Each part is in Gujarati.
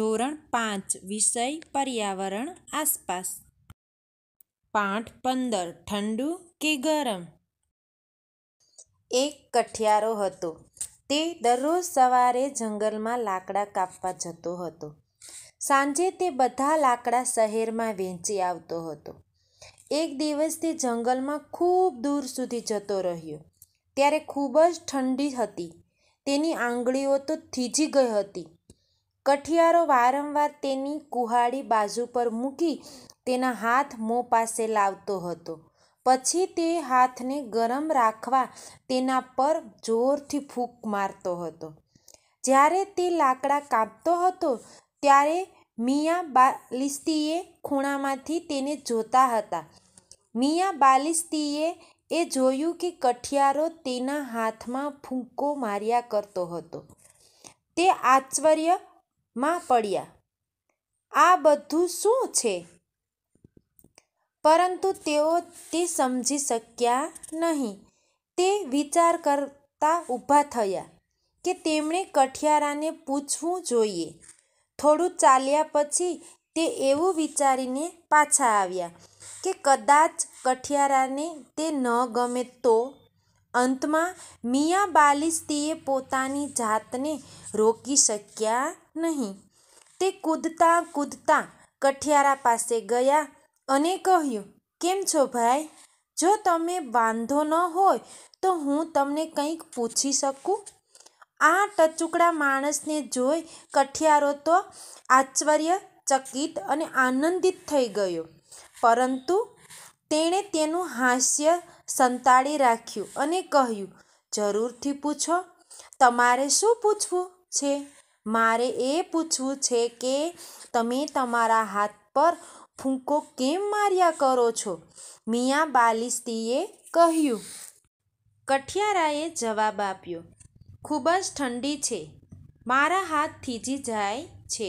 ધોરણ પાંચ વિષય પર્યાવરણ આસપાસ પાઠ પંદર ઠંડુ કે ગરમ એક કઠિયારો હતો તે દરરોજ સવારે જંગલમાં લાકડા કાપવા જતો હતો સાંજે તે બધા લાકડા શહેરમાં વેચી આવતો હતો એક દિવસ તે જંગલમાં ખૂબ દૂર સુધી જતો રહ્યો ત્યારે ખૂબ જ ઠંડી હતી તેની આંગળીઓ તો થીજી ગઈ હતી કઠિયારો વારંવાર તેની કુહાડી બાજુ પર મૂકી તેના હાથ મોં પાસે લાવતો હતો પછી તે હાથને ગરમ રાખવા તેના પર જોરથી ફૂંક મારતો હતો જ્યારે તે લાકડા કાપતો હતો ત્યારે મિયા બાલિસ્તીએ ખૂણામાંથી તેને જોતા હતા મિયા બાલિસ્તીએ એ જોયું કે કઠિયારો તેના હાથમાં ફૂંકો માર્યા કરતો હતો તે આશ્ચર્ય માં પડ્યા આ બધું શું છે પરંતુ તેઓ તે સમજી શક્યા નહીં તે વિચાર કરતા ઊભા થયા કે તેમણે કઠિયારાને પૂછવું જોઈએ થોડું ચાલ્યા પછી તે એવું વિચારીને પાછા આવ્યા કે કદાચ કઠિયારાને તે ન ગમે તો અંતમાં મિયા બાલિસ્તીએ પોતાની જાતને રોકી શક્યા નહીં તે કૂદતા કૂદતા કઠિયારા પાસે ગયા અને કહ્યું કેમ છો ભાઈ જો તમે વાંધો ન હોય તો હું તમને કંઈક પૂછી શકું આ ટચુકડા માણસને જોઈ કઠિયારો તો આશ્ચર્યચકિત અને આનંદિત થઈ ગયો પરંતુ તેણે તેનું હાસ્ય સંતાડી રાખ્યું અને કહ્યું જરૂરથી પૂછો તમારે શું પૂછવું છે મારે એ પૂછવું છે કે તમે તમારા હાથ પર ફૂંકો કેમ માર્યા કરો છો મિયા બાલિસ્તીએ કહ્યું કઠિયારાએ જવાબ આપ્યો ખૂબ જ ઠંડી છે મારા હાથ થીજી જાય છે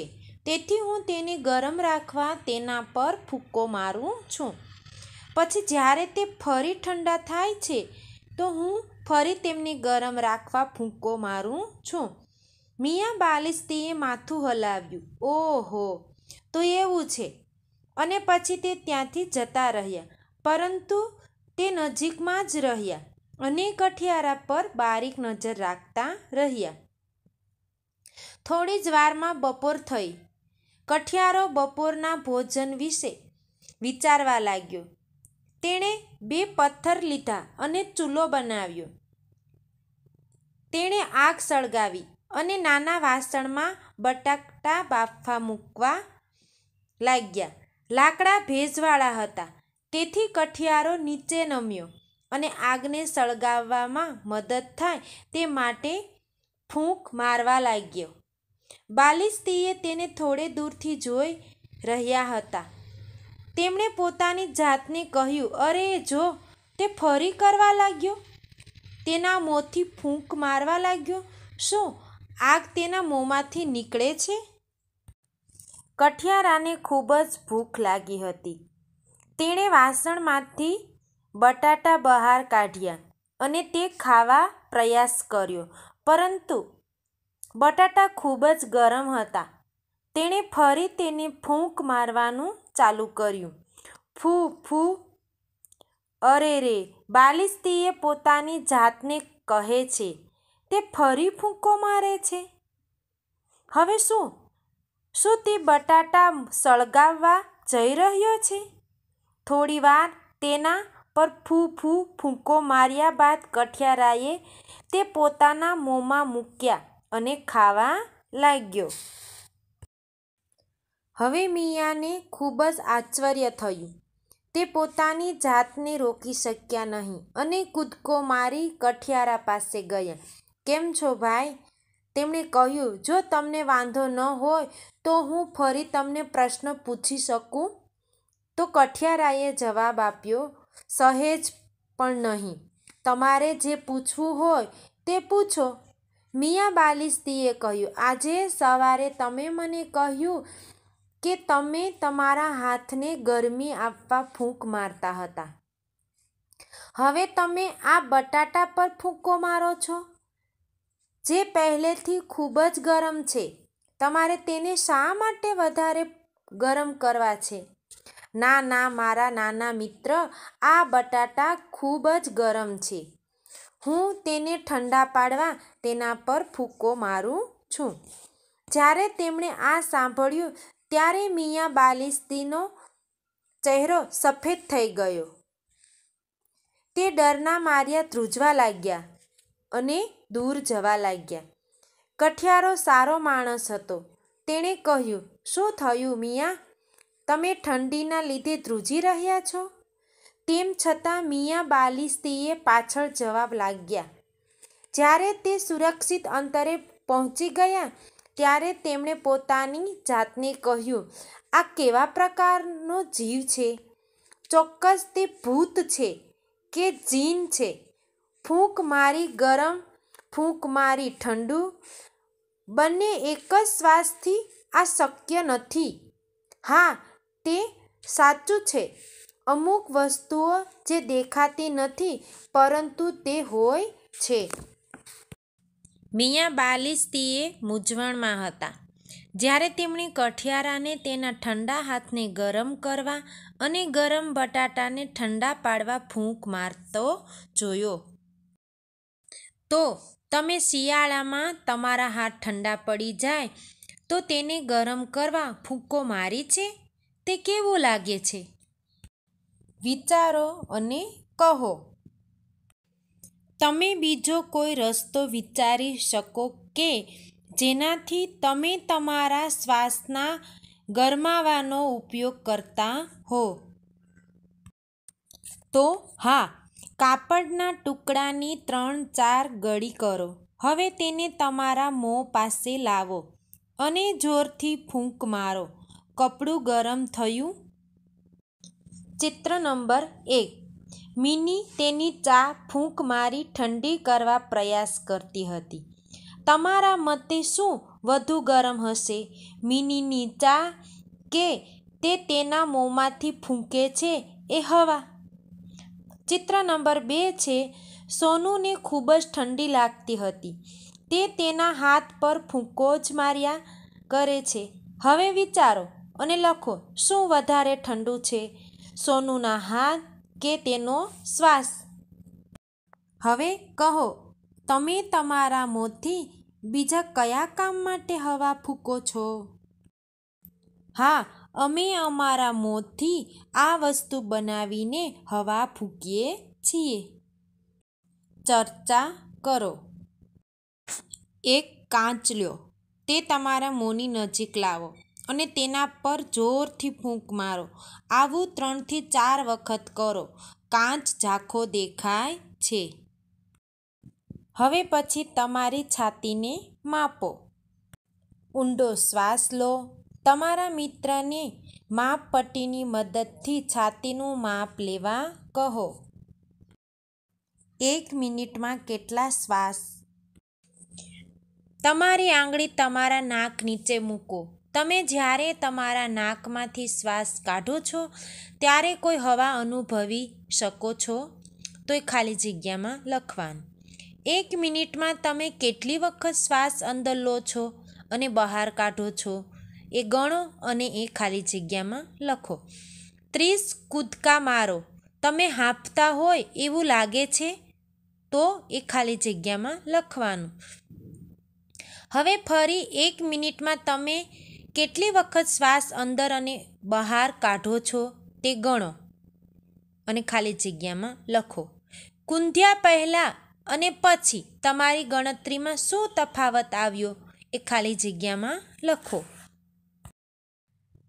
તેથી હું તેને ગરમ રાખવા તેના પર ફૂંકો મારું છું પછી જ્યારે તે ફરી ઠંડા થાય છે તો હું ફરી તેમને ગરમ રાખવા ફૂંકો મારું છું મિયા બાલિસ્તીએ માથું હલાવ્યું ઓહો તો એવું છે અને પછી તે ત્યાંથી જતા રહ્યા પરંતુ તે નજીકમાં જ રહ્યા અને કઠિયારા પર બારીક નજર રાખતા રહ્યા થોડી જ વારમાં બપોર થઈ કઠિયારો બપોરના ભોજન વિશે વિચારવા લાગ્યો તેણે બે પથ્થર લીધા અને ચૂલો બનાવ્યો તેણે આગ સળગાવી અને નાના વાસણમાં બટાટા બાફવા મૂકવા લાગ્યા લાકડા ભેજવાળા હતા તેથી કઠિયારો નીચે નમ્યો અને આગને સળગાવવામાં મદદ થાય તે માટે ફૂંક મારવા લાગ્યો બાલિસ્તીએ તેને થોડે દૂરથી જોઈ રહ્યા હતા તેમણે પોતાની જાતને કહ્યું અરે જો તે ફરી કરવા લાગ્યો તેના મોંથી ફૂંક મારવા લાગ્યો શું આગ તેના મોંમાંથી નીકળે છે કઠિયારાને ખૂબ જ ભૂખ લાગી હતી તેણે વાસણમાંથી બટાટા બહાર કાઢ્યા અને તે ખાવા પ્રયાસ કર્યો પરંતુ બટાટા ખૂબ જ ગરમ હતા તેણે ફરી તેને ફૂંક મારવાનું ચાલુ કર્યું ફૂ ફૂ અરે રે બાલિસ્તીએ પોતાની જાતને કહે છે તે ફરી ફૂંકો મારે છે હવે શું શું તે બટાટા સળગાવવા જઈ રહ્યો છે થોડીવાર તેના પર ફૂ ફૂ ફૂંકો માર્યા બાદ કઠિયારાએ તે પોતાના મોંમાં મૂક્યા અને ખાવા લાગ્યો હવે મિયાને ખૂબ જ આશ્ચર્ય થયું તે પોતાની જાતને રોકી શક્યા નહીં અને કૂદકો મારી કઠિયારા પાસે ગયા કેમ છો ભાઈ તેમણે કહ્યું જો તમને વાંધો ન હોય તો હું ફરી તમને પ્રશ્ન પૂછી શકું તો કઠિયારાએ જવાબ આપ્યો સહેજ પણ નહીં તમારે જે પૂછવું હોય તે પૂછો મિયા બાલિસ્તીએ કહ્યું આજે સવારે તમે મને કહ્યું કે તમે તમારા હાથને ગરમી આપવા ફૂંક મારતા હતા હવે તમે આ બટાટા પર ફૂંકો મારો છો જે પહેલેથી ખૂબ જ ગરમ છે તમારે તેને શા માટે વધારે ગરમ કરવા છે ના ના મારા નાના મિત્ર આ બટાટા ખૂબ જ ગરમ છે હું તેને ઠંડા પાડવા તેના પર ફૂકો મારું છું જ્યારે તેમણે આ સાંભળ્યું ત્યારે મિયા બાલિસ્તીનો ચહેરો સફેદ થઈ ગયો તે ડરના માર્યા ધ્રુજવા લાગ્યા અને દૂર જવા લાગ્યા કઠિયારો સારો માણસ હતો તેણે કહ્યું શું થયું મિયા તમે ઠંડીના લીધે ધ્રુજી રહ્યા છો તેમ છતાં મિયાં બાલિસ્તીએ પાછળ જવાબ લાગ્યા જ્યારે તે સુરક્ષિત અંતરે પહોંચી ગયા ત્યારે તેમણે પોતાની જાતને કહ્યું આ કેવા પ્રકારનો જીવ છે ચોક્કસ તે ભૂત છે કે જીન છે ફૂંક મારી ગરમ ફૂંક મારી ઠંડુ બંને એક જ શ્વાસથી આ શક્ય નથી હા તે સાચું છે અમુક વસ્તુઓ જે દેખાતી નથી પરંતુ તે હોય છે મિયા બાલિસ્તીએ મૂંઝવણમાં હતા જ્યારે તેમણે કઠિયારાને તેના ઠંડા હાથને ગરમ કરવા અને ગરમ બટાટાને ઠંડા પાડવા ફૂંક મારતો જોયો તો તમે શિયાળામાં તમારા હાથ ઠંડા પડી જાય તો તેને ગરમ કરવા ફૂંકો મારી છે તે કેવું લાગે છે વિચારો અને કહો તમે બીજો કોઈ રસ્તો વિચારી શકો કે જેનાથી તમે તમારા શ્વાસના ગરમાવાનો ઉપયોગ કરતા હો તો હા કાપડના ટુકડાની ત્રણ ચાર ગળી કરો હવે તેને તમારા મોં પાસે લાવો અને જોરથી ફૂંક મારો કપડું ગરમ થયું ચિત્ર નંબર એક મિની તેની ચા ફૂંક મારી ઠંડી કરવા પ્રયાસ કરતી હતી તમારા મતે શું વધુ ગરમ હશે મિનીની ચા કે તે તેના મોંમાંથી ફૂંકે છે એ હવા ચિત્ર નંબર બે છે સોનુને ખૂબ જ ઠંડી લાગતી હતી તે તેના હાથ પર ફૂંકો જ માર્યા કરે છે હવે વિચારો અને લખો શું વધારે ઠંડુ છે સોનુના હાથ કે તેનો શ્વાસ હવે કહો તમે તમારા મોંથી બીજા કયા કામ માટે હવા ફૂંકો છો હા અમે અમારા મોંથી આ વસ્તુ બનાવીને હવા ફૂંકીએ છીએ ચર્ચા કરો એક કાચ લ્યો તે તમારા મોંની નજીક લાવો અને તેના પર જોરથી ફૂંક મારો આવું ત્રણથી ચાર વખત કરો કાચ ઝાંખો દેખાય છે હવે પછી તમારી છાતીને માપો ઊંડો શ્વાસ લો તમારા મિત્રને માપપટ્ટીની મદદથી છાતીનું માપ લેવા કહો એક મિનિટમાં કેટલા શ્વાસ તમારી આંગળી તમારા નાક નીચે મૂકો તમે જ્યારે તમારા નાકમાંથી શ્વાસ કાઢો છો ત્યારે કોઈ હવા અનુભવી શકો છો તો એ ખાલી જગ્યામાં લખવાનું એક મિનિટમાં તમે કેટલી વખત શ્વાસ અંદર લો છો અને બહાર કાઢો છો એ ગણો અને એ ખાલી જગ્યામાં લખો ત્રીસ કૂદકા મારો તમે હાંફતા હોય એવું લાગે છે તો એ ખાલી જગ્યામાં લખવાનું હવે ફરી એક મિનિટમાં તમે કેટલી વખત શ્વાસ અંદર અને બહાર કાઢો છો તે ગણો અને ખાલી જગ્યામાં લખો કુંધ્યા પહેલાં અને પછી તમારી ગણતરીમાં શું તફાવત આવ્યો એ ખાલી જગ્યામાં લખો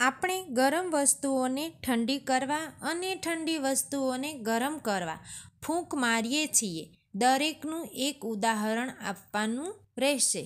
આપણે ગરમ વસ્તુઓને ઠંડી કરવા અને ઠંડી વસ્તુઓને ગરમ કરવા ફૂંક મારીએ છીએ દરેકનું એક ઉદાહરણ આપવાનું રહેશે